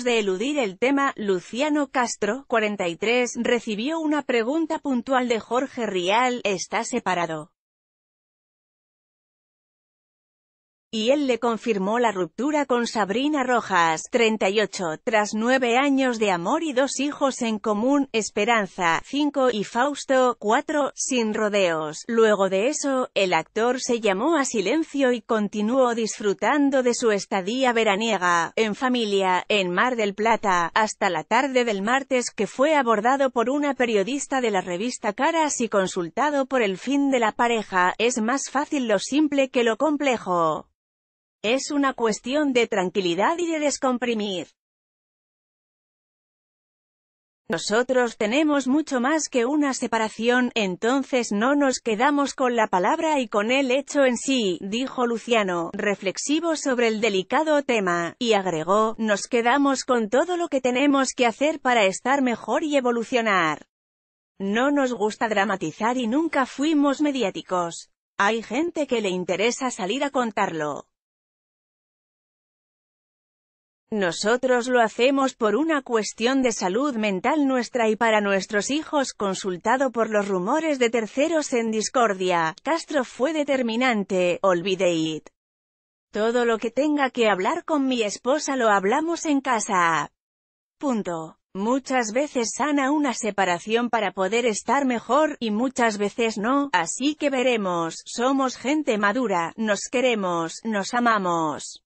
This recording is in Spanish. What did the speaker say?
de eludir el tema, Luciano Castro, 43, recibió una pregunta puntual de Jorge Rial, ¿está separado? y él le confirmó la ruptura con Sabrina Rojas, 38, tras nueve años de amor y dos hijos en común, Esperanza, 5 y Fausto, 4, sin rodeos. Luego de eso, el actor se llamó a silencio y continuó disfrutando de su estadía veraniega, en familia, en Mar del Plata, hasta la tarde del martes que fue abordado por una periodista de la revista Caras y consultado por el fin de la pareja, es más fácil lo simple que lo complejo. Es una cuestión de tranquilidad y de descomprimir. Nosotros tenemos mucho más que una separación, entonces no nos quedamos con la palabra y con el hecho en sí, dijo Luciano, reflexivo sobre el delicado tema, y agregó, nos quedamos con todo lo que tenemos que hacer para estar mejor y evolucionar. No nos gusta dramatizar y nunca fuimos mediáticos. Hay gente que le interesa salir a contarlo. Nosotros lo hacemos por una cuestión de salud mental nuestra y para nuestros hijos. Consultado por los rumores de terceros en discordia, Castro fue determinante, olvide Todo lo que tenga que hablar con mi esposa lo hablamos en casa. Punto. Muchas veces sana una separación para poder estar mejor, y muchas veces no, así que veremos, somos gente madura, nos queremos, nos amamos.